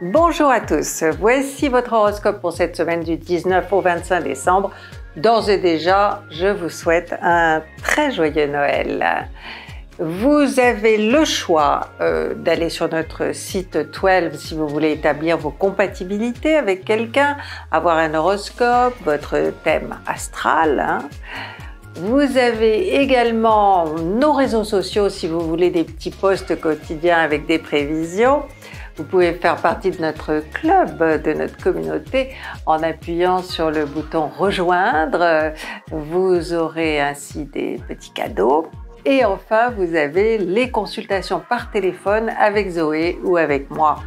Bonjour à tous, voici votre horoscope pour cette semaine du 19 au 25 décembre. D'ores et déjà, je vous souhaite un très joyeux Noël. Vous avez le choix euh, d'aller sur notre site 12 si vous voulez établir vos compatibilités avec quelqu'un, avoir un horoscope, votre thème astral. Hein. Vous avez également nos réseaux sociaux si vous voulez des petits posts quotidiens avec des prévisions. Vous pouvez faire partie de notre club, de notre communauté, en appuyant sur le bouton Rejoindre. Vous aurez ainsi des petits cadeaux. Et enfin, vous avez les consultations par téléphone avec Zoé ou avec moi.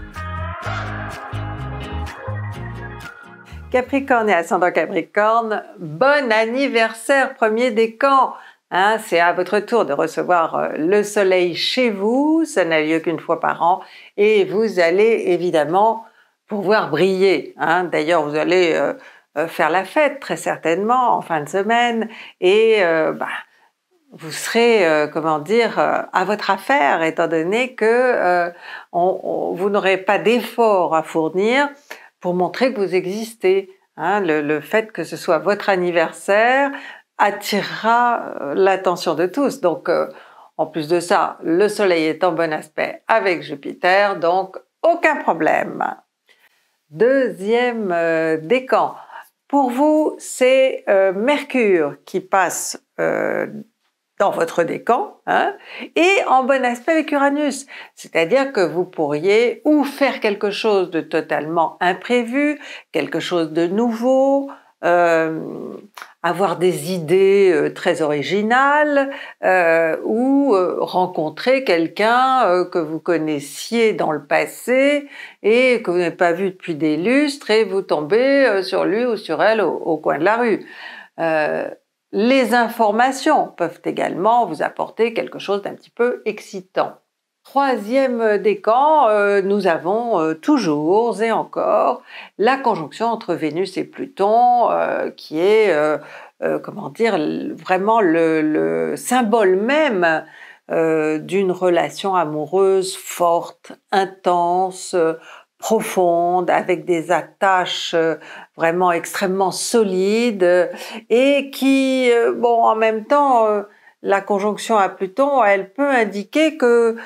Capricorne et ascendant Capricorne, bon anniversaire premier des camps Hein, c'est à votre tour de recevoir euh, le soleil chez vous, ça n'a lieu qu'une fois par an, et vous allez évidemment pouvoir briller. Hein. D'ailleurs, vous allez euh, euh, faire la fête très certainement en fin de semaine, et bah, vous serez, comment dire, à votre affaire, étant donné que vous n'aurez pas d'effort à fournir pour montrer que vous existez. Hein. le, fait que ce soit votre anniversaire, attirera euh, l'attention de tous. Donc, euh, en plus de ça, le Soleil est en bon aspect avec Jupiter, donc aucun problème. Deuxième euh, décan. Pour vous, c'est Mercure qui passe dans votre décan hein, et en bon aspect avec Uranus. C'est-à-dire que vous pourriez ou faire quelque chose de totalement imprévu, quelque chose de nouveau, avoir des idées euh, très originales euh, ou euh, rencontrer quelqu'un que vous connaissiez dans le passé et que vous n'avez pas vu depuis des lustres et vous tombez sur lui ou sur elle au, coin de la rue. les informations peuvent également vous apporter quelque chose d'un petit peu excitant. Troisième euh, décan, euh, nous avons euh, toujours et encore la conjonction entre Vénus et Pluton, qui est, comment dire, vraiment le, le symbole même d'une relation amoureuse forte, intense, profonde, avec des attaches vraiment extrêmement solides, et qui, bon, en même temps, la conjonction à Pluton, elle peut indiquer que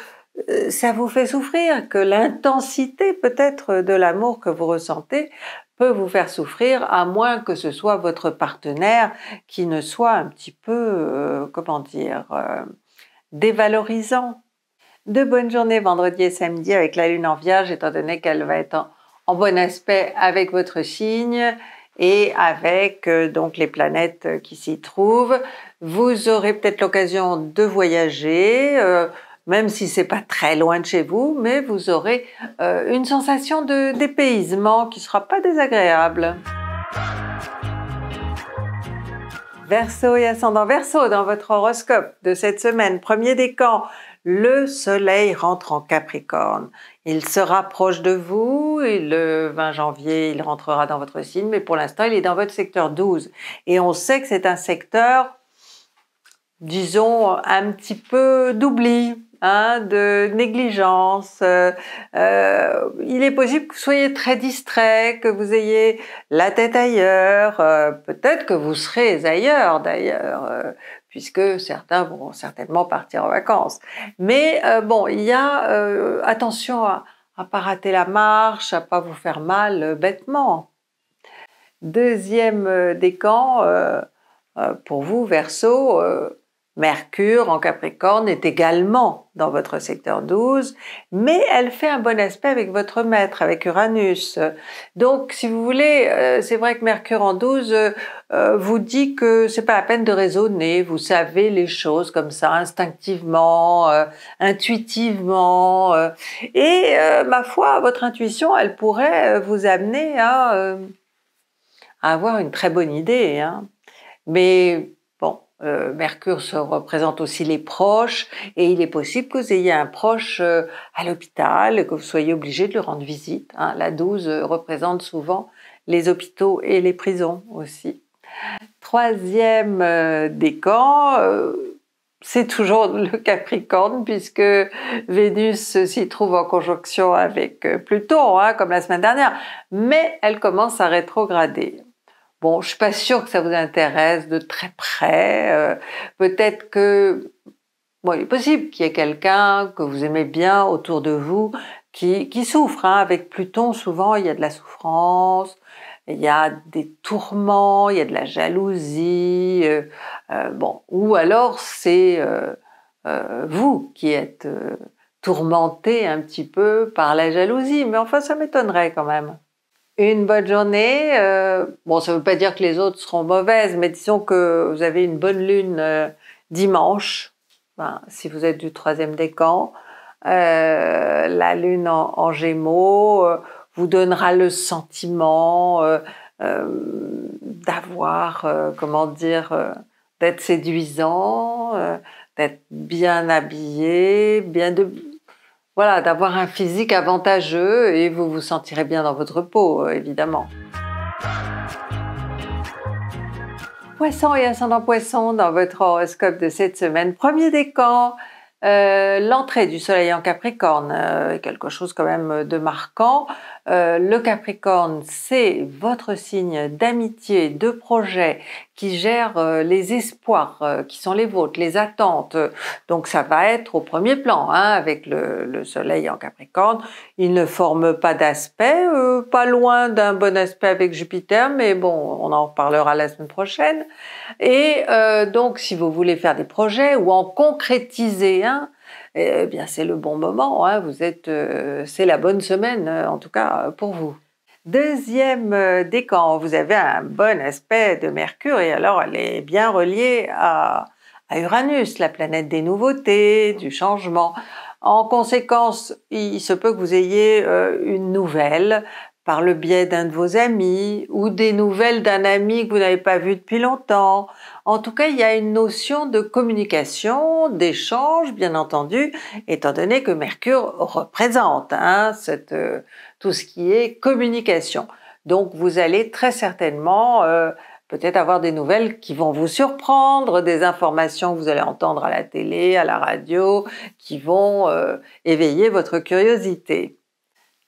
euh, ça vous fait souffrir, que l'intensité peut-être de l'amour que vous ressentez peut vous faire souffrir, à moins que ce soit votre partenaire qui ne soit un petit peu, euh, comment dire, euh, dévalorisant. De bonnes journées vendredi et samedi avec la Lune en Vierge, étant donné qu'elle va être en, bon aspect avec votre signe et avec donc les planètes qui s'y trouvent. Vous aurez peut-être l'occasion de voyager même si c'est pas très loin de chez vous, mais vous aurez euh, une sensation de dépaysement qui sera pas désagréable. Verseau et ascendant Verseau dans votre horoscope de cette semaine, premier décan, le soleil rentre en Capricorne. Il sera proche de vous et le 20 janvier, il rentrera dans votre signe, mais pour l'instant, il est dans votre secteur 12. Et on sait que c'est un secteur disons, un petit peu d'oubli, Hein, de négligence. Euh, euh, il est possible que vous soyez très distrait, que vous ayez la tête ailleurs. Euh, peut-être que vous serez ailleurs d'ailleurs, puisque certains vont certainement partir en vacances. Mais bon, il y a attention à ne pas rater la marche, à pas vous faire mal bêtement. Deuxième décan, pour vous, verso, Mercure en Capricorne est également dans votre secteur 12, mais elle fait un bon aspect avec votre maître, avec Uranus. Donc, si vous voulez, euh, c'est vrai que Mercure en 12 euh, euh, vous dit que c'est pas la peine de raisonner, vous savez les choses comme ça, instinctivement, intuitivement. et ma foi, votre intuition, elle pourrait vous amener à, à avoir une très bonne idée. Hein. Mais euh, Mercure se représente aussi les proches et il est possible que vous ayez un proche euh, à l'hôpital, que vous soyez obligé de lui rendre visite. Hein. La 12 euh, représente souvent les hôpitaux et les prisons aussi. Troisième décan, c'est toujours le Capricorne puisque Vénus s'y trouve en conjonction avec Pluton, hein, comme la semaine dernière, mais elle commence à rétrograder. Bon, je suis pas sûre que ça vous intéresse de très près. Euh, peut-être que bon, il est possible qu'il y ait quelqu'un que vous aimez bien autour de vous qui, qui souffre. Hein. Avec Pluton, souvent, il y a de la souffrance, il y a des tourments, il y a de la jalousie. Euh, euh, bon, ou alors c'est vous qui êtes tourmenté un petit peu par la jalousie. Mais enfin, ça m'étonnerait quand même une bonne journée. Euh, bon, ça ne veut pas dire que les autres seront mauvaises, mais disons que vous avez une bonne lune euh, dimanche, ben, si vous êtes du troisième décan. Euh, la lune en, gémeaux vous donnera le sentiment d'avoir, comment dire, d'être séduisant, d'être bien habillé, bien de voilà, d'avoir un physique avantageux et vous vous sentirez bien dans votre peau, euh, évidemment. Poisson et ascendant poisson dans votre horoscope de cette semaine. Premier décan, euh, l'entrée du soleil en capricorne, euh, quelque chose quand même de marquant. Euh, le Capricorne, c'est votre signe d'amitié, de projet qui gère euh, les espoirs euh, qui sont les vôtres, les attentes. Donc ça va être au premier plan hein, avec le, Soleil en Capricorne. Il ne forme pas d'aspect, pas loin d'un bon aspect avec Jupiter, mais bon, on en reparlera la semaine prochaine. Et donc si vous voulez faire des projets ou en concrétiser eh, eh bien c'est le bon moment, hein. vous êtes, euh, c'est la bonne semaine euh, en tout cas euh, pour vous. Deuxième décan, vous avez un bon aspect de Mercure et alors elle est bien reliée à, Uranus, la planète des nouveautés, du changement. En conséquence, il se peut que vous ayez une nouvelle par le biais d'un de vos amis ou des nouvelles d'un ami que vous n'avez pas vu depuis longtemps. En tout cas, il y a une notion de communication, d'échange, bien entendu, étant donné que Mercure représente hein, euh, tout ce qui est communication. Donc, vous allez très certainement euh, peut-être avoir des nouvelles qui vont vous surprendre, des informations que vous allez entendre à la télé, à la radio, qui vont euh, éveiller votre curiosité.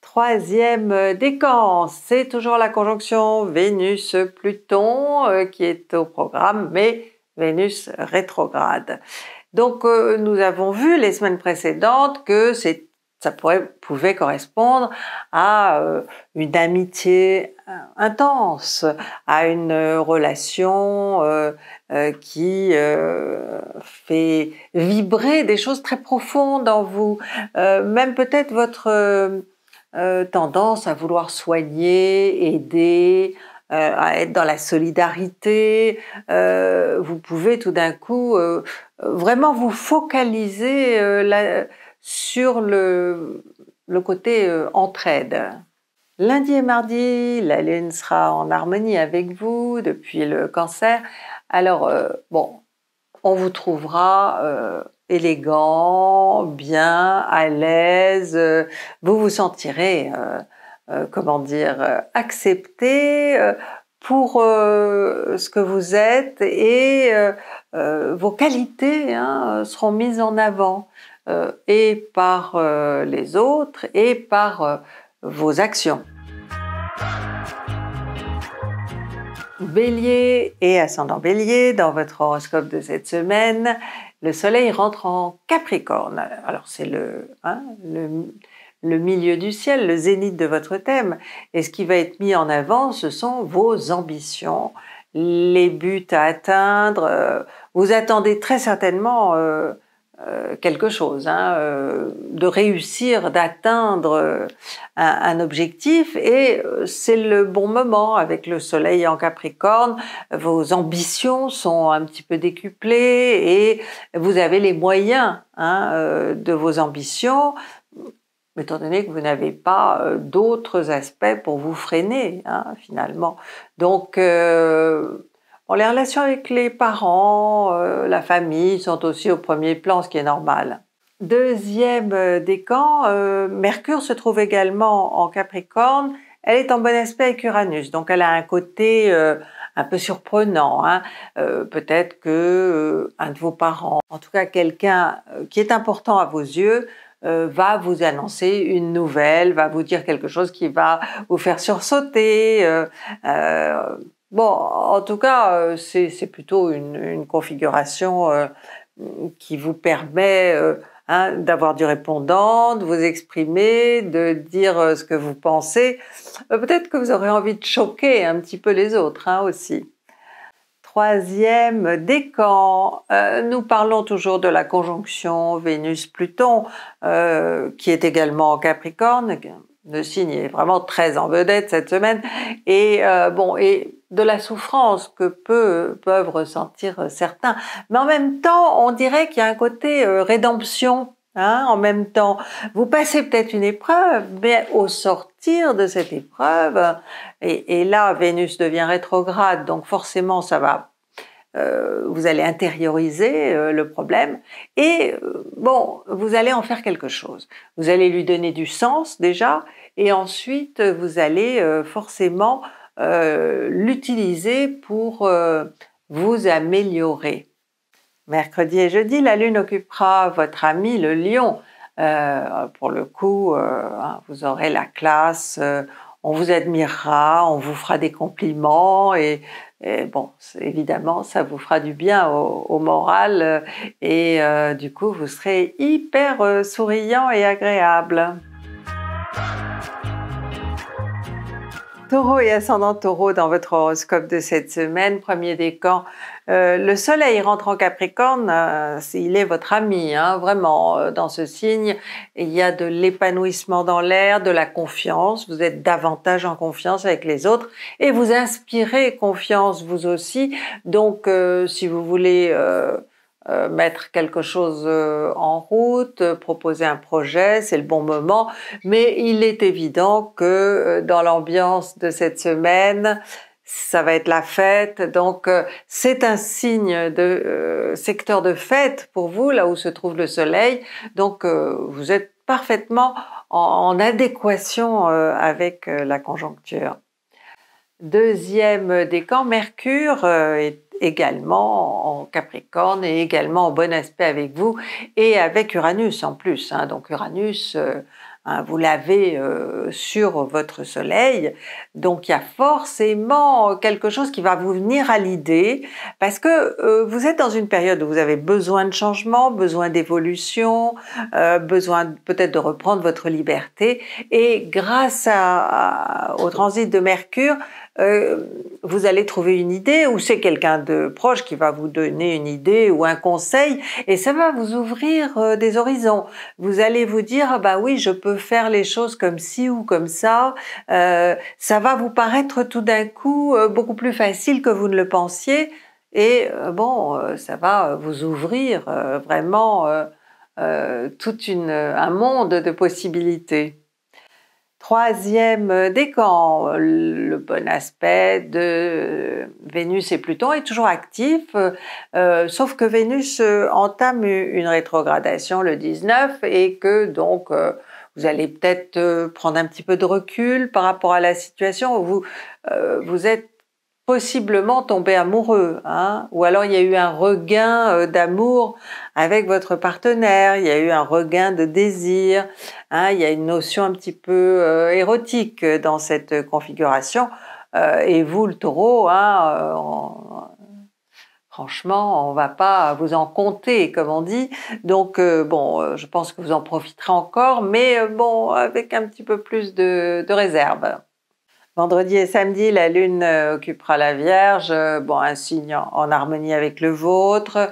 Troisième euh, décan, c'est toujours la conjonction Vénus-Pluton euh, qui est au programme, mais Vénus rétrograde. Donc euh, nous avons vu les semaines précédentes que ça pouvait correspondre à une amitié intense, à une relation qui fait vibrer des choses très profondes en vous, même peut-être votre euh, tendance à vouloir soigner, aider, euh, à être dans la solidarité. Euh, vous pouvez tout d'un coup vraiment vous focaliser sur le, le côté entraide. Lundi et mardi, la Lune sera en harmonie avec vous depuis le cancer. Alors, bon, on vous trouvera élégant, bien, à l'aise. Euh, vous vous sentirez, euh, euh, comment dire, accepté pour ce que vous êtes et vos qualités hein, seront mises en avant et par les autres et par vos actions. Bélier et ascendant bélier, dans votre horoscope de cette semaine, le Soleil rentre en Capricorne. Alors c'est hein, le, le, milieu du ciel, le zénith de votre thème. Et ce qui va être mis en avant, ce sont vos ambitions, les buts à atteindre. Euh, vous attendez très certainement euh, euh, quelque chose, hein, euh, de réussir, d'atteindre euh, un, objectif. Et c'est le bon moment avec le soleil en Capricorne. Vos ambitions sont un petit peu décuplées et vous avez les moyens hein, de vos ambitions étant donné que vous n'avez pas d'autres aspects pour vous freiner, hein, finalement. Donc, Bon, les relations avec les parents, euh, la famille sont aussi au premier plan, ce qui est normal. Deuxième euh, décan, euh, Mercure se trouve également en Capricorne. Elle est en bon aspect avec Uranus, donc elle a un côté euh, un peu surprenant. Hein. Peut-être que un de vos parents, en tout cas quelqu'un qui est important à vos yeux, va vous annoncer une nouvelle, va vous dire quelque chose qui va vous faire sursauter. Bon, en tout cas, euh, c'est plutôt une, configuration euh, qui vous permet euh, hein, d'avoir du répondant, de vous exprimer, de dire ce que vous pensez. Peut-être que vous aurez envie de choquer un petit peu les autres hein, aussi. Troisième décan, nous parlons toujours de la conjonction Vénus-Pluton, qui est également en Capricorne, le signe est vraiment très en vedette cette semaine, et euh, bon, et de la souffrance que peu peuvent ressentir certains. Mais en même temps, on dirait qu'il y a un côté euh, rédemption. Hein, en même temps, vous passez peut-être une épreuve, mais au sortir de cette épreuve, et là, Vénus devient rétrograde, donc forcément, ça va euh, vous allez intérioriser euh, le problème et euh, bon, vous allez en faire quelque chose. Vous allez lui donner du sens déjà et ensuite vous allez forcément l'utiliser pour vous améliorer. Mercredi et jeudi, la lune occupera votre ami le lion. pour le coup, hein, vous aurez la classe, on vous admirera, on vous fera des compliments et, bon, évidemment, ça vous fera du bien au, moral et euh, du coup, vous serez hyper euh, souriant et agréable. Taureau et ascendant taureau dans votre horoscope de cette semaine, premier décan, euh, le Soleil rentre en Capricorne, euh, il est votre ami, hein, vraiment. Euh, dans ce signe, il y a de l'épanouissement dans l'air, de la confiance. Vous êtes davantage en confiance avec les autres et vous inspirez confiance vous aussi. Donc, si vous voulez mettre quelque chose en route, proposer un projet, c'est le bon moment, mais il est évident que dans l'ambiance de cette semaine, ça va être la fête. Donc euh, c'est un signe de euh, secteur de fête pour vous, là où se trouve le soleil. Donc euh, vous êtes parfaitement en, adéquation avec la conjoncture. Deuxième décan, Mercure est également en Capricorne et également en bon aspect avec vous et avec Uranus en plus. Hein. Donc Uranus Hein, vous l'avez euh, sur votre soleil, donc il y a forcément quelque chose qui va vous venir à l'idée parce que euh, vous êtes dans une période où vous avez besoin de changement, besoin d'évolution, euh, besoin peut-être de reprendre votre liberté et grâce au transit de Mercure, euh, vous allez trouver une idée ou c'est quelqu'un de proche qui va vous donner une idée ou un conseil et ça va vous ouvrir euh, des horizons. Vous allez vous dire ah bah oui je peux faire les choses comme ci ou comme ça. Euh, ça va vous paraître tout d'un coup beaucoup plus facile que vous ne le pensiez et bon ça va vous ouvrir vraiment tout un monde de possibilités. Troisième euh, décan, le bon aspect de Vénus et Pluton est toujours actif, euh, euh, sauf que Vénus entame une rétrogradation le 19 et que donc vous allez peut-être prendre un petit peu de recul par rapport à la situation. Vous, vous êtes possiblement tomber amoureux, hein ou alors il y a eu un regain euh, d'amour avec votre partenaire, il y a eu un regain de désir, hein il y a une notion un petit peu euh, érotique dans cette configuration, euh, et vous le taureau, hein, on... franchement, on va pas vous en compter, comme on dit, donc bon, je pense que vous en profiterez encore, mais bon, avec un petit peu plus de réserve. Vendredi et samedi, la Lune euh, occupera la Vierge, euh, bon, un signe en harmonie avec le vôtre.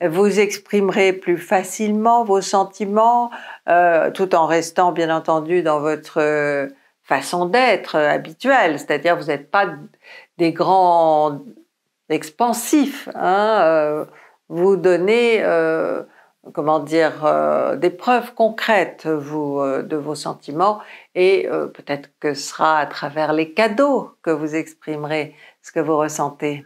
Vous exprimerez plus facilement vos sentiments, euh, tout en restant bien entendu dans votre façon d'être habituelle, c'est-à-dire vous n'êtes pas des grands expansifs. Hein, vous donnez comment dire, euh, des preuves concrètes euh, de vos sentiments et euh, peut-être que ce sera à travers les cadeaux que vous exprimerez ce que vous ressentez.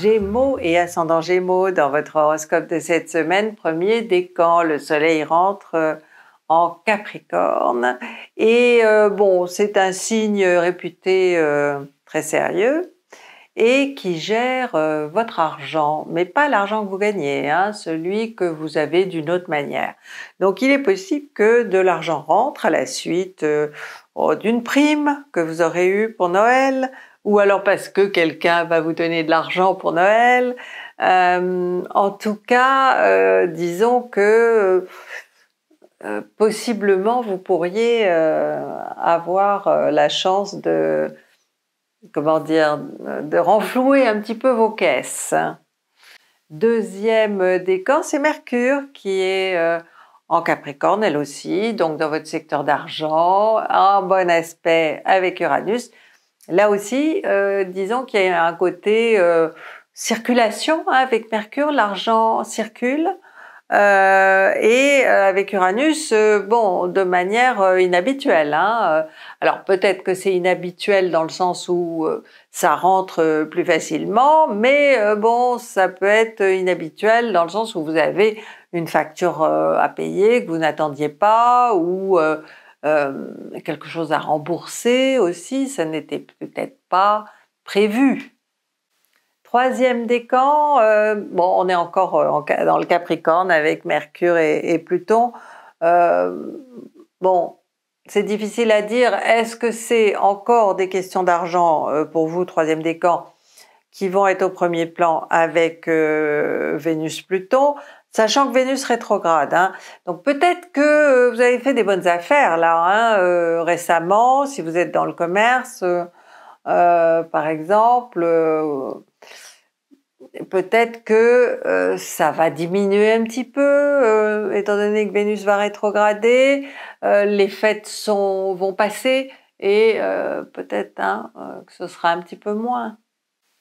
Gémeaux et ascendant Gémeaux dans votre horoscope de cette semaine, premier décan, le soleil rentre en Capricorne et bon, c'est un signe réputé très sérieux et qui gère euh, votre argent, mais pas l'argent que vous gagnez, hein, celui que vous avez d'une autre manière. Donc il est possible que de l'argent rentre à la suite euh, oh, d'une prime que vous aurez eue pour Noël, ou alors parce que quelqu'un va vous donner de l'argent pour Noël. Euh, en tout cas, disons que... possiblement, vous pourriez avoir la chance de, comment dire, de renflouer un petit peu vos caisses. Deuxième décan, c'est Mercure qui est euh, en Capricorne, elle aussi, donc dans votre secteur d'argent, un bon aspect avec Uranus. Là aussi, euh, disons qu'il y a un côté euh, circulation hein, avec Mercure, l'argent circule. et avec Uranus, bon, de manière inhabituelle. Hein, alors peut-être que c'est inhabituel dans le sens où euh, ça rentre euh, plus facilement, mais euh, bon, ça peut être inhabituel dans le sens où vous avez une facture à payer que vous n'attendiez pas ou quelque chose à rembourser aussi, ça n'était peut-être pas prévu. Troisième décan, bon, on est encore dans le Capricorne avec Mercure et, et Pluton. bon, c'est difficile à dire. Est-ce que c'est encore des questions d'argent euh, pour vous, troisième décan, qui vont être au premier plan avec euh, Vénus-Pluton Sachant que Vénus rétrograde, hein. donc peut-être que euh, vous avez fait des bonnes affaires là hein, récemment, si vous êtes dans le commerce, par exemple peut-être que euh, ça va diminuer un petit peu, euh, étant donné que Vénus va rétrograder, euh, les fêtes vont passer et peut-être hein, que ce sera un petit peu moins.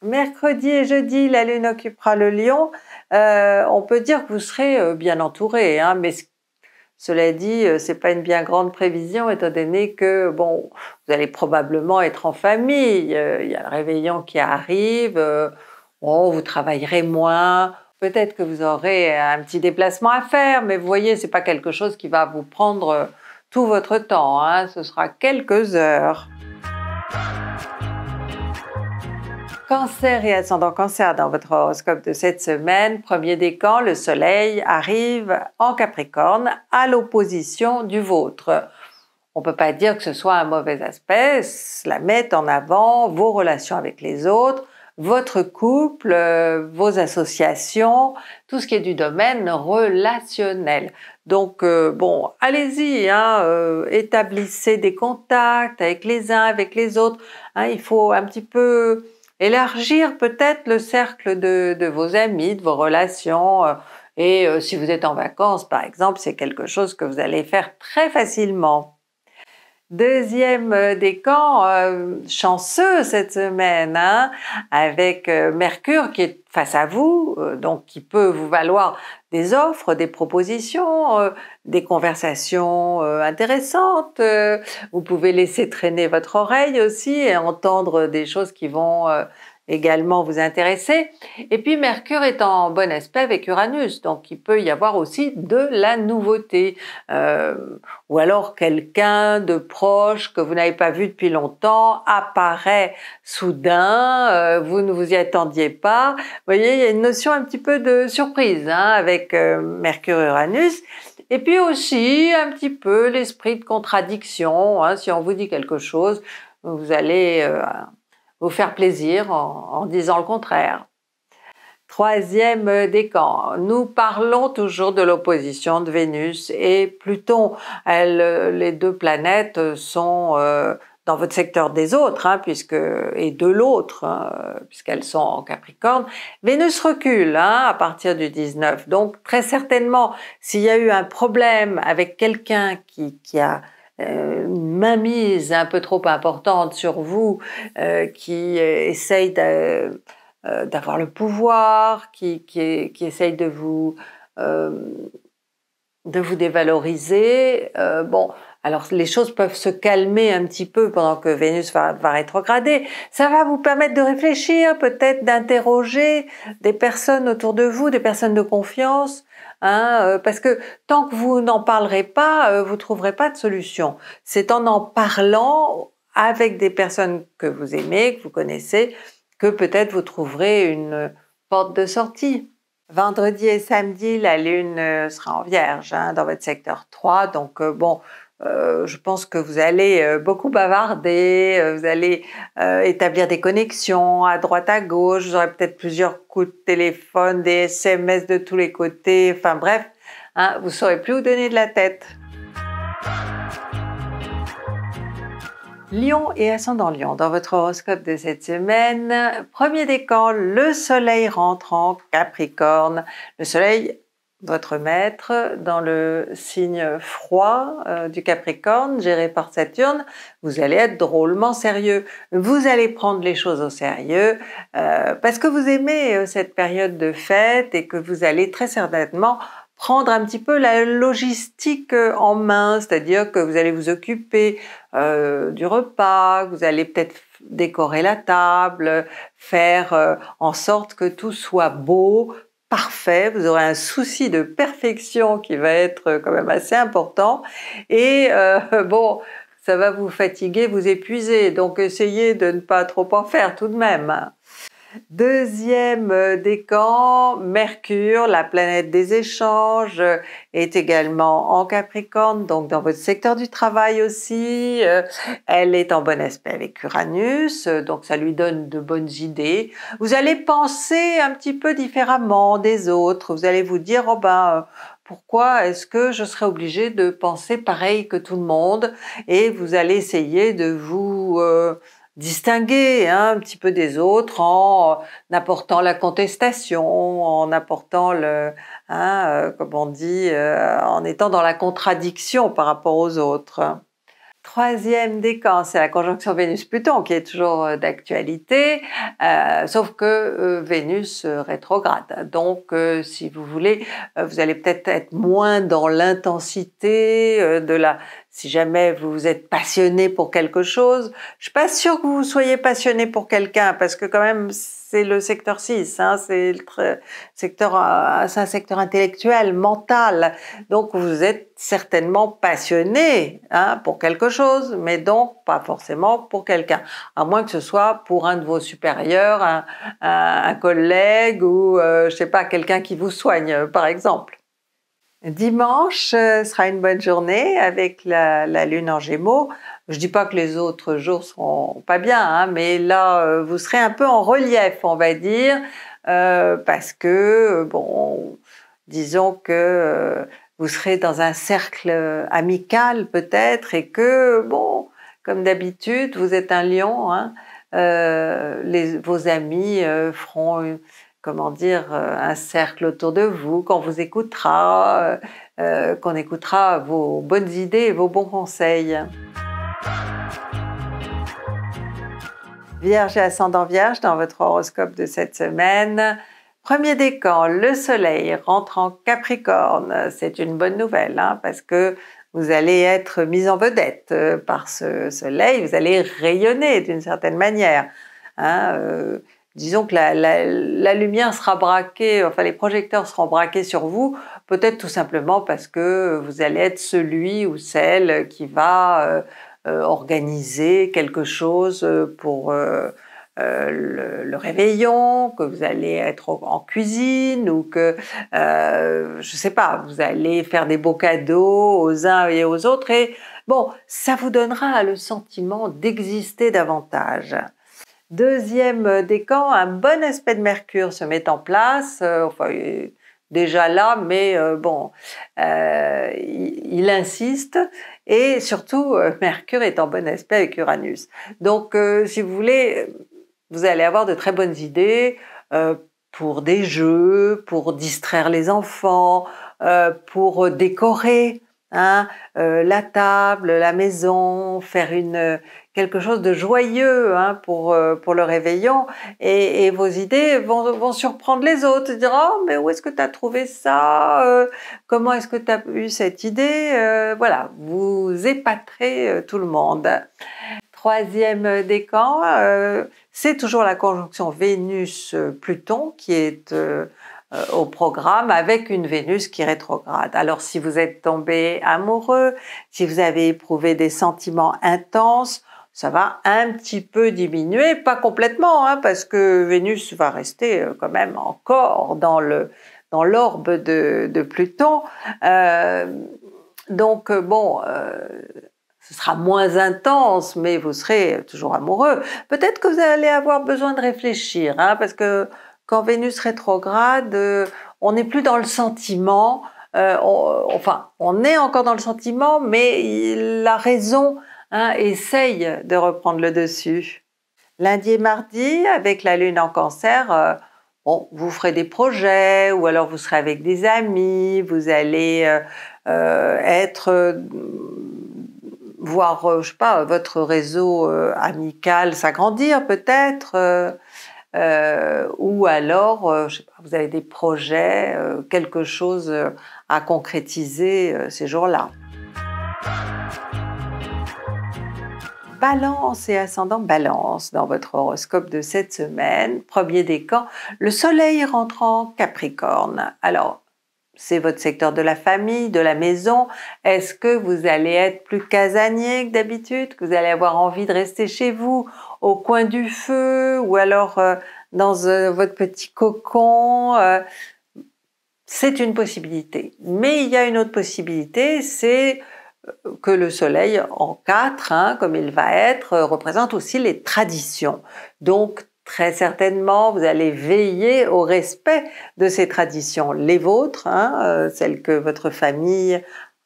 Mercredi et jeudi, la Lune occupera le lion. on peut dire que vous serez bien entouré, hein, mais cela dit, c'est pas une bien grande prévision étant donné que bon, vous allez probablement être en famille. Il y a le réveillon qui arrive oh, vous travaillerez moins, peut-être que vous aurez un petit déplacement à faire, mais vous voyez, n'est pas quelque chose qui va vous prendre euh, tout votre temps, hein. ce sera quelques heures. Cancer et ascendant cancer dans votre horoscope de cette semaine, premier décan, le soleil arrive en Capricorne à l'opposition du vôtre. On ne peut pas dire que ce soit un mauvais aspect, cela met en avant vos relations avec les autres, votre couple, euh, vos associations, tout ce qui est du domaine relationnel. Donc, euh, bon, allez-y, hein, euh, établissez des contacts avec les uns, avec les autres. Hein, il faut un petit peu élargir peut-être le cercle de, vos amis, de vos relations. et si vous êtes en vacances, par exemple, c'est quelque chose que vous allez faire très facilement. Deuxième euh, décan, camps euh, chanceux cette semaine, hein, avec euh, Mercure qui est face à vous, donc qui peut vous valoir des offres, des propositions, des conversations intéressantes. vous pouvez laisser traîner votre oreille aussi et entendre des choses qui vont également vous intéresser. Et puis Mercure est en bon aspect avec Uranus, donc il peut y avoir aussi de la nouveauté. Euh, ou alors quelqu'un de proche que vous n'avez pas vu depuis longtemps apparaît soudain, euh, vous ne vous y attendiez pas. Vous voyez, il y a une notion un petit peu de surprise hein, avec euh, Mercure-Uranus. Et puis aussi un petit peu l'esprit de contradiction. Hein, si on vous dit quelque chose, vous allez euh, vous faire plaisir en, disant le contraire. Troisième euh, décan, nous parlons toujours de l'opposition de Vénus et Pluton. Euh, les deux planètes sont euh, dans votre secteur des autres, hein, puisque et de l'autre, hein, puisqu'elles sont en Capricorne. Vénus recule hein, à partir du 19. Donc très certainement, s'il y a eu un problème avec quelqu'un qui a euh, Ma mise un peu trop importante sur vous euh, qui euh, essaye d'avoir le pouvoir, qui, qui, essaye de vous de vous dévaloriser. bon, alors les choses peuvent se calmer un petit peu pendant que Vénus va, va rétrograder. Ça va vous permettre de réfléchir, peut-être d'interroger des personnes autour de vous, des personnes de confiance, Hein, euh, parce que tant que vous n'en parlerez pas, euh, vous ne trouverez pas de solution. C'est en en parlant avec des personnes que vous aimez, que vous connaissez, que peut-être vous trouverez une porte de sortie. Vendredi et samedi, la Lune euh, sera en Vierge hein, dans votre secteur 3. Donc, bon, euh, je pense que vous allez euh, beaucoup bavarder, euh, vous allez établir des connexions à droite, à gauche, vous aurez peut-être plusieurs coups de téléphone, des SMS de tous les côtés, enfin bref, hein, vous saurez plus où donner de la tête. Lion et ascendant Lion, dans votre horoscope de cette semaine, premier décan, le soleil rentre en Capricorne. Le soleil votre maître dans le signe froid euh, du Capricorne, géré par Saturne, vous allez être drôlement sérieux. Vous allez prendre les choses au sérieux euh, parce que vous aimez euh, cette période de fête et que vous allez très certainement prendre un petit peu la logistique en main, c'est-à-dire que vous allez vous occuper du repas, vous allez peut-être décorer la table, faire en sorte que tout soit beau parfait, vous aurez un souci de perfection qui va être euh, quand même assez important. Et euh, bon, ça va vous fatiguer, vous épuiser, donc essayez de ne pas trop en faire tout de même. Deuxième euh, décan, Mercure, la planète des échanges, euh, est également en Capricorne, donc dans votre secteur du travail aussi. Euh, elle est en bon aspect avec Uranus, donc ça lui donne de bonnes idées. Vous allez penser un petit peu différemment des autres. Vous allez vous dire, oh ben, pourquoi est-ce que je serais obligée de penser pareil que tout le monde Et vous allez essayer de vous distinguer hein, un petit peu des autres en euh, apportant la contestation, en apportant le, hein, euh, comme on dit, euh, en étant dans la contradiction par rapport aux autres. Troisième décan, c'est la conjonction Vénus-Pluton qui est toujours d'actualité, sauf que Vénus rétrograde. Donc, si vous voulez, vous allez peut-être être moins dans l'intensité de la si jamais vous êtes passionné pour quelque chose, je suis pas sûre que vous soyez passionné pour quelqu'un parce que quand même c'est le secteur 6, hein, c'est le secteur, euh, un secteur intellectuel, mental. Donc vous êtes certainement passionné hein, pour quelque chose, mais donc pas forcément pour quelqu'un, à moins que ce soit pour un de vos supérieurs, un, un, collègue ou euh, je sais pas quelqu'un qui vous soigne par exemple. Dimanche euh, sera une bonne journée avec la, lune en gémeaux. Je ne dis pas que les autres jours seront pas bien, hein, mais là, euh, vous serez un peu en relief, on va dire, euh, parce que, bon, disons que vous serez dans un cercle amical peut-être et que, bon, comme d'habitude, vous êtes un lion, hein, vos amis feront comment dire, euh, un cercle autour de vous, qu'on vous écoutera, euh, euh, qu'on écoutera vos bonnes idées et vos bons conseils. Vierge et ascendant Vierge, dans votre horoscope de cette semaine, premier décan, le Soleil rentre en Capricorne. C'est une bonne nouvelle hein, parce que vous allez être mis en vedette par ce Soleil, vous allez rayonner d'une certaine manière. Hein, disons que la, lumière sera braquée, enfin les projecteurs seront braqués sur vous, peut-être tout simplement parce que vous allez être celui ou celle qui va euh, euh, organiser quelque chose euh, pour le, réveillon, que vous allez être en cuisine ou que, je ne sais pas, vous allez faire des beaux cadeaux aux uns et aux autres. Et bon, ça vous donnera le sentiment d'exister davantage. Deuxième euh, décan, un bon aspect de Mercure se met en place, euh, enfin, déjà là, mais euh, bon, il, insiste, et surtout, Mercure est en bon aspect avec Uranus. Donc, si vous voulez, vous allez avoir de très bonnes idées pour des jeux, pour distraire les enfants, pour décorer. Hein, la table, la maison, faire une, quelque chose de joyeux hein, euh, pour, le réveillon et, vos idées vont, surprendre les autres, diront oh mais où est-ce que tu as trouvé ça euh, Comment est-ce que tu as eu cette idée euh, Voilà, vous épaterez tout le monde. Troisième décan, c'est toujours la conjonction Vénus-Pluton qui est au programme avec une Vénus qui rétrograde. Alors si vous êtes tombé amoureux, si vous avez éprouvé des sentiments intenses, ça va un petit peu diminuer, pas complètement, hein, parce que Vénus va rester euh, quand même encore dans le dans l'orbe de, de, Pluton. Euh, donc euh, bon, ce sera moins intense, mais vous serez toujours amoureux. Peut-être que vous allez avoir besoin de réfléchir, hein, parce que quand Vénus rétrograde, on n'est plus dans le sentiment. enfin, on est encore dans le sentiment, mais il, la raison Hein, essaye de reprendre le dessus. Lundi et mardi, avec la lune en cancer, euh, bon, vous ferez des projets ou alors vous serez avec des amis, vous allez euh, euh, être voir, je sais pas, votre réseau amical s'agrandir peut-être, ou alors, vous avez des projets, quelque chose à concrétiser ces jours-là balance et ascendant balance dans votre horoscope de cette semaine. Premier décan, le soleil rentre en capricorne. Alors, c'est votre secteur de la famille, de la maison. Est-ce que vous allez être plus casanier que d'habitude, que vous allez avoir envie de rester chez vous, au coin du feu, ou alors euh, dans euh, votre petit cocon euh? C'est une possibilité. Mais il y a une autre possibilité, c'est que le soleil en quatre, hein, comme il va être, euh, représente aussi les traditions. Donc, très certainement, vous allez veiller au respect de ces traditions, les vôtres, hein, euh, celles que votre famille euh,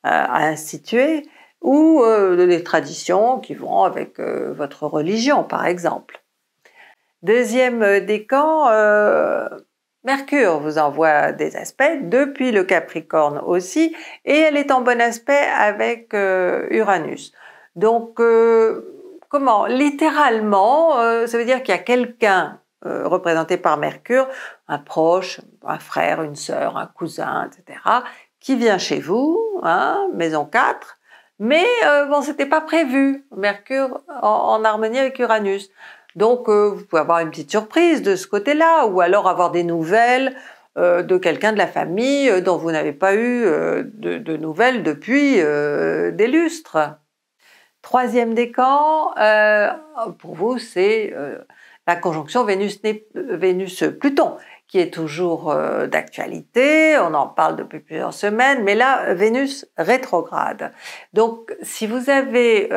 a instituées, ou les traditions qui vont avec votre religion, par exemple. Deuxième décan, Mercure vous envoie des aspects depuis le Capricorne aussi, et elle est en bon aspect avec euh, Uranus. Donc, euh, comment Littéralement, euh, ça veut dire qu'il y a quelqu'un représenté par Mercure, un proche, un frère, une sœur, un cousin, etc., qui vient chez vous, hein, maison 4, mais bon, c'était pas prévu, Mercure en harmonie avec Uranus. Donc, euh, vous pouvez avoir une petite surprise de ce côté-là, ou alors avoir des nouvelles euh, de quelqu'un de la famille euh, dont vous n'avez pas eu de, nouvelles depuis des lustres. Troisième décan, pour vous, c'est la conjonction Vénus-Pluton, qui est toujours d'actualité, on en parle depuis plusieurs semaines, mais là, Vénus rétrograde. Donc, si vous avez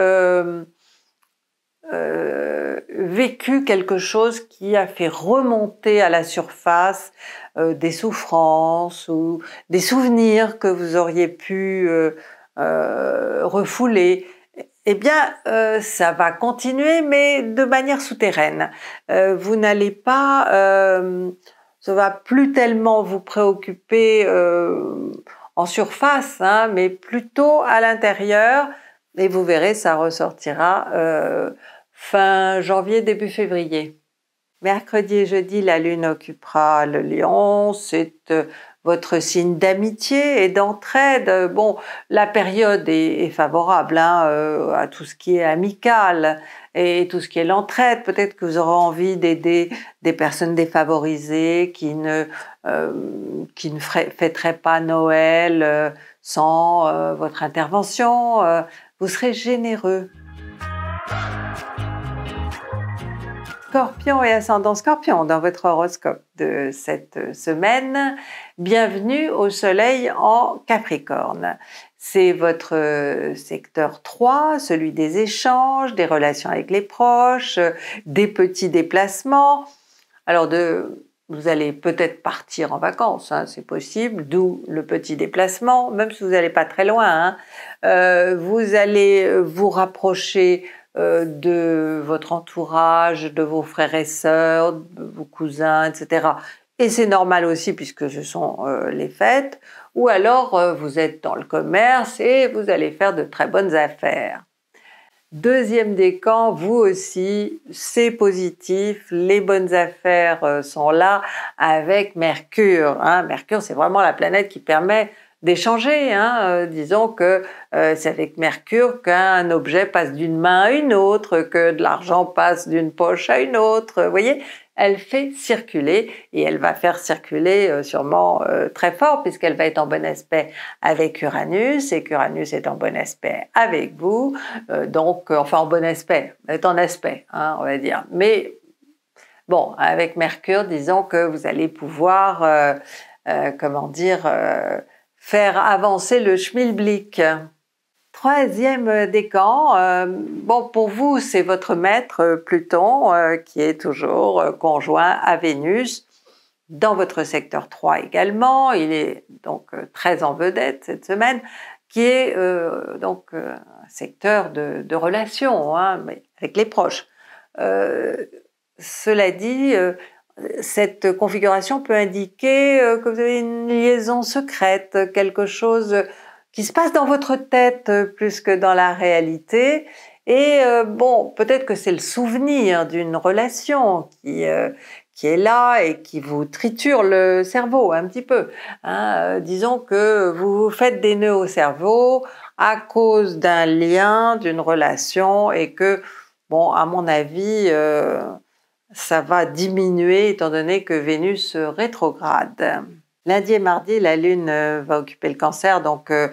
euh, vécu quelque chose qui a fait remonter à la surface euh, des souffrances ou des souvenirs que vous auriez pu euh, refouler, eh bien, ça va continuer, mais de manière souterraine. vous n'allez pas, ça va plus tellement vous préoccuper en surface, hein, mais plutôt à l'intérieur, et vous verrez, ça ressortira fin janvier, début février. Mercredi et jeudi, la Lune occupera le lion, c'est euh, votre signe d'amitié et d'entraide. Bon, la période est, favorable hein, euh, à tout ce qui est amical et tout ce qui est l'entraide. Peut-être que vous aurez envie d'aider des personnes défavorisées qui ne, euh, qui ne fêteraient pas Noël sans votre intervention. vous serez généreux. Scorpion et ascendant Scorpion dans votre horoscope de cette semaine. Bienvenue au Soleil en Capricorne. C'est votre secteur 3, celui des échanges, des relations avec les proches, des petits déplacements. Alors de vous allez peut-être partir en vacances, hein, c'est possible, d'où le petit déplacement, même si vous n'allez pas très loin. Hein. Euh, vous allez vous rapprocher euh, de votre entourage, de vos frères et sœurs, de vos cousins, etc. Et c'est normal aussi puisque ce sont euh, les fêtes. Ou alors euh, vous êtes dans le commerce et vous allez faire de très bonnes affaires. Deuxième décan, vous aussi, c'est positif, les bonnes affaires sont là avec Mercure. Hein. Mercure, c'est vraiment la planète qui permet d'échanger. Hein, euh, disons que euh, c'est avec Mercure qu'un objet passe d'une main à une autre, que de l'argent passe d'une poche à une autre. Vous voyez, elle fait circuler et elle va faire circuler euh, sûrement très fort puisqu'elle va être en bon aspect avec Uranus et qu'Uranus est en bon aspect avec vous. donc, enfin en bon aspect, est en aspect, hein, on va dire. Mais bon, avec Mercure, disons que vous allez pouvoir, comment dire faire avancer le schmilblick. Troisième euh, décan, euh, bon pour vous c'est votre maître euh, Pluton qui est toujours conjoint à Vénus dans votre secteur 3 également, il est donc très en vedette cette semaine, qui est donc un secteur de, relations hein, avec les proches. cela dit, cette configuration peut indiquer euh, que vous avez une liaison secrète, quelque chose qui se passe dans votre tête euh, plus que dans la réalité. Et euh, bon, peut-être que c'est le souvenir d'une relation qui, est là et qui vous triture le cerveau un petit peu. Hein. disons que vous vous faites des nœuds au cerveau à cause d'un lien, d'une relation et que, bon, à mon avis, ça va diminuer étant donné que Vénus rétrograde. Lundi et mardi, la Lune euh, va occuper le cancer, donc euh,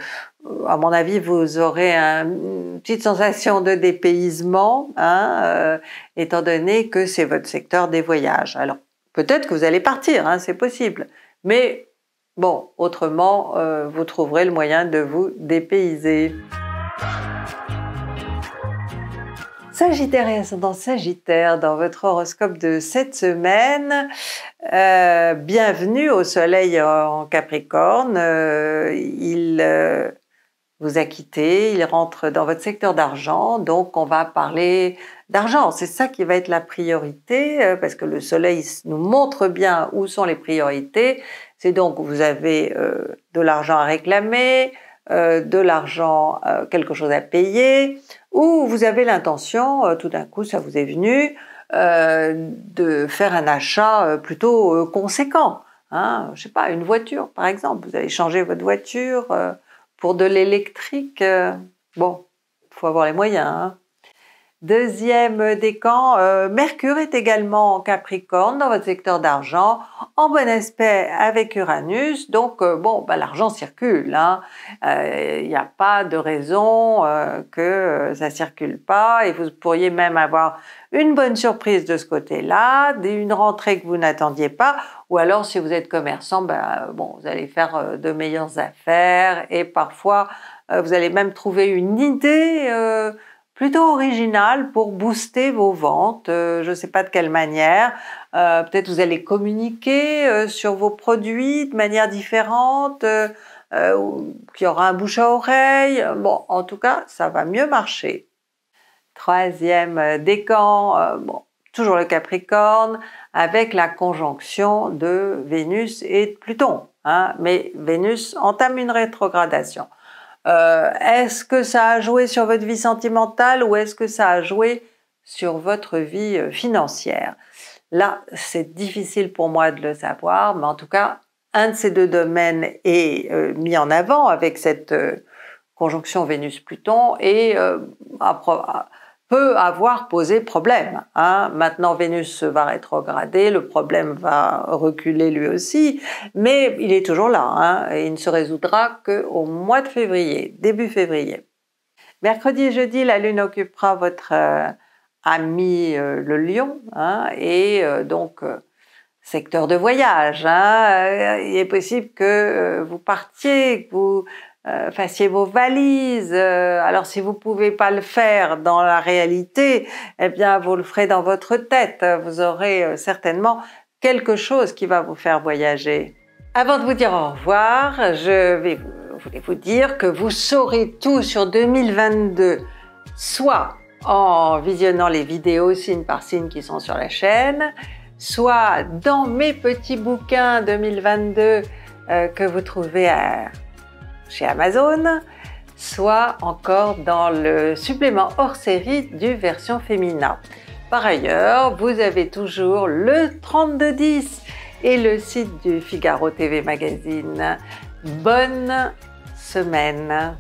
à mon avis, vous aurez une petite sensation de dépaysement, hein, euh, étant donné que c'est votre secteur des voyages. Alors, peut-être que vous allez partir, hein, c'est possible, mais bon, autrement, vous trouverez le moyen de vous dépayser. Sagittaire et ascendant Sagittaire, dans votre horoscope de cette semaine, euh, bienvenue au Soleil en Capricorne. Euh, il euh, vous a quitté, il rentre dans votre secteur d'argent, donc on va parler d'argent. C'est ça qui va être la priorité, parce que le Soleil nous montre bien où sont les priorités. C'est donc vous avez de l'argent à réclamer, de l'argent, quelque chose à payer ou vous avez l'intention, euh, tout d'un coup ça vous est venu, euh, de faire un achat euh, plutôt conséquent. Hein, je sais pas, une voiture par exemple, vous allez changer votre voiture pour de l'électrique. bon, il faut avoir les moyens. Hein. Deuxième décan, euh, Mercure est également Capricorne dans votre secteur d'argent, en bon aspect avec Uranus. Donc euh, bon, bah, l'argent circule, il hein. n'y euh, a pas de raison euh, que ça circule pas. Et vous pourriez même avoir une bonne surprise de ce côté-là, une rentrée que vous n'attendiez pas. Ou alors, si vous êtes commerçant, bah, bon, vous allez faire de meilleures affaires et parfois vous allez même trouver une idée plutôt original pour booster vos ventes. Euh, je ne sais pas de quelle manière. Euh, peut-être vous allez communiquer euh, sur vos produits de manière différente, qu'il y aura un bouche à oreille. Bon, en tout cas, ça va mieux marcher. Troisième décan, toujours le Capricorne, avec la conjonction de Vénus et de Pluton. Hein. mais Vénus entame une rétrogradation. Euh, est-ce que ça a joué sur votre vie sentimentale ou est-ce que ça a joué sur votre vie euh, financière Là, c'est difficile pour moi de le savoir, mais en tout cas, un de ces deux domaines est euh, mis en avant avec cette conjonction Vénus-Pluton et peut avoir posé problème. Hein. Maintenant, Vénus va rétrograder, le problème va reculer lui aussi, mais il est toujours là. Hein, et il ne se résoudra qu'au mois de février, début février. Mercredi et jeudi, la Lune occupera votre euh, ami euh, le lion, hein, et euh, donc secteur de voyage. il est possible que vous partiez, vous euh, fassiez vos valises. Euh, alors si vous pouvez pas le faire dans la réalité, eh bien vous le ferez dans votre tête. Vous aurez euh, certainement quelque chose qui va vous faire voyager. Avant de vous dire au revoir, je vais vous dire que vous saurez tout sur 2022, soit en visionnant les vidéos signe par signe qui sont sur la chaîne, soit dans mes petits bouquins 2022 que vous trouvez à chez Amazon, soit encore dans le supplément hors série du version féminin. Par ailleurs, vous avez toujours le 3210 et le site du Figaro TV Magazine. Bonne semaine